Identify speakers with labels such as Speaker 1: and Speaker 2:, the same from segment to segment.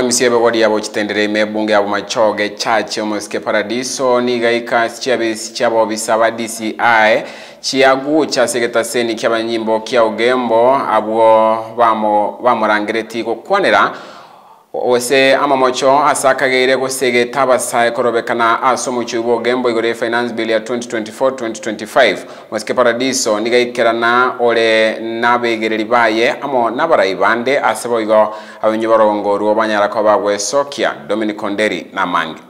Speaker 1: omisiebe goriabo chitendereme ebunge abo machoge chache omosike paradiso niga ikasi chiabesi chiabobisa ba dci chiagucha segetaseni kiaba nyimbo kia ogembo abwo bamorangire bamo tikokwanera ose amamocho asakageire gusegeta abasae korobekana ase omochoi bogemo igoro finance bill ya 2024-2025 mosike paradiso nigaikerana ore nabeigereri baye amo nabarai bande ase boigo abenyo barongorwa banyara koba bagwesokia dominic onderi na mangi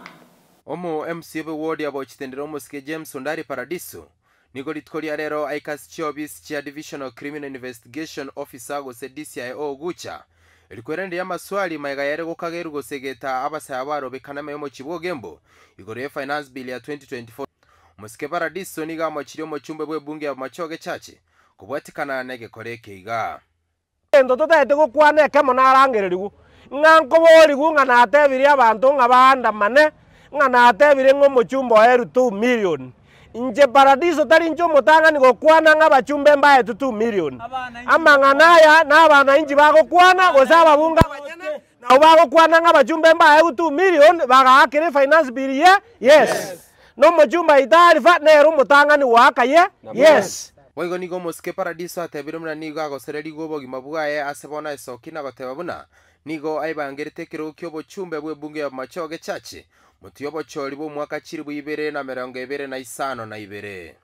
Speaker 2: omo mca beward abochitendera omosike james ondari paradiso nigo ritko ria rero aikasi chia chia divisional criminal investigation officer gose dcio gucha elikweranire y'amaswali maiga yaregokhaga erugosegetha abasaya barobekana meyo muchibugo gembo igoro ye finance bill ya 2024 musike paradison iga mochiri omochumbe bwebunge ya machoge chache kobwatikana na egekore ekeiga
Speaker 3: ento totete gokwana ekemo narang'ereriwu ng'a nkoboriwu ng'a natebire abanto ng'a baandamane ng'a natebire ng'a omochumbe oeru 2 million nje paradiso tari ncho mutanga nigokwana ng'abachumbe mbaetu 2 million nganaya na inji bako saba abananchi bagokwana gose ababunga nabo bagokwana ng'abachumbe mbaegu 2 million bagaakire finance bill ye yes, no yes. no mochumba itarifa ni waka ye yes
Speaker 2: boigo nigo omosike paradiso atebire muna nigo agosereriwe obogima bwaye ase bono aesoki nagoteba buna nigo aibangerete ekero kiobo chumbe buwe bunge ya machoge chachi mwaka chiri chili ibere na merongo ibere na isano na ibere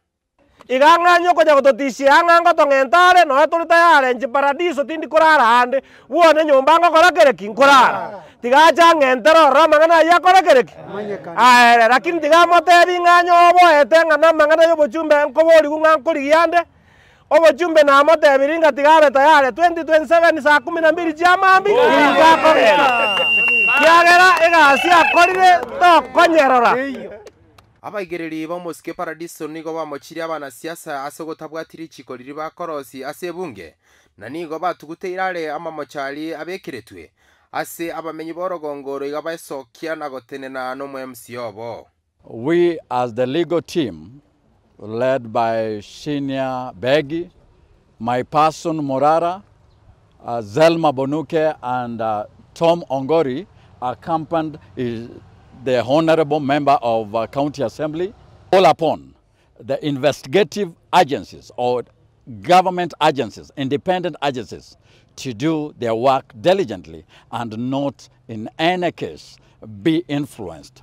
Speaker 3: iga igang'anyi okonya gototisia ang'ango tong'entare noe turi tayare nchi paradiso tindi korara ande bwone nyomba ngokora kereki nkorara tigacha ang'entere ororo amang'ana aya akore kereki aere lakini tigamoteri ing'anyi oboete ng'ana amang'ana yobochumbe nkoborigu ng'a nkorigia ande obochumbe na amutebiri ngatigare tayare 2027 saa kumi na mbili cia mambi igakorera kiagera igasi akorire tokonyerora
Speaker 2: abaigereri ba mũciĩ paradiso nigo abana siasa ase gũtabwatire ichiko riri bakorosi ase ebunge na nigo batugutĩire are amamochari abekeretwe ase abamenyi ba orogongoro iga baesokia na gotenena nomwe mc obo
Speaker 4: we as the legal team led by Shinya Begi, my person Morara, uh, Zelma Bonuke, and uh, Tom Ongori, accompanied the honorable member of uh, County Assembly, all upon the investigative agencies or government agencies, independent agencies, to do their work diligently and not in any case be influenced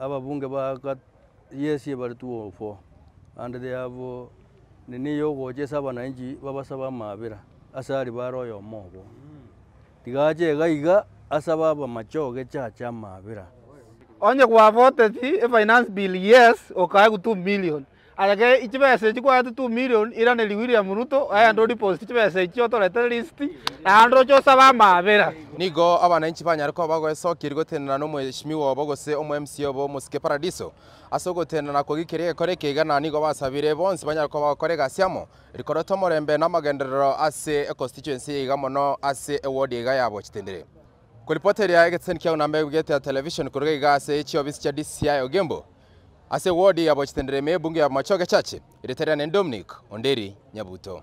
Speaker 2: ababunge baka yesi bari tuwo oh fo andre yabo uh, nini yogo je saba na inji baba saba mabira asari baro yo mogo tigaje ga iga asaba ba macho ge cha cha mabira onye kwa vote ti e finance bill yes okay gutu million areke ichibesa ichi kwaete 2 million iraneri William Ruto ayande odeposit chibesa ichi otorete list naende ochosaba amabera nigo abananchi banyare koba goesokirie gotenana na omweshimiwa obo gose omwemc obo omosike paradiso ase ogotenana kogikeria egekora ekeigana nigo basabire bonsi banyare koba gokora egasi amo rikorete omorembe na amagenderero ase econstituency yaiga mono ase eward yaiga yabo chitendere kuripota eria egeteseni kia unambe bwigete ya television kuruga iga ase echiobisi chia DCI ogembo ase wodi yabo chitendere mebunge ya machoke chache iritarane Dominic Onderi Nyabuto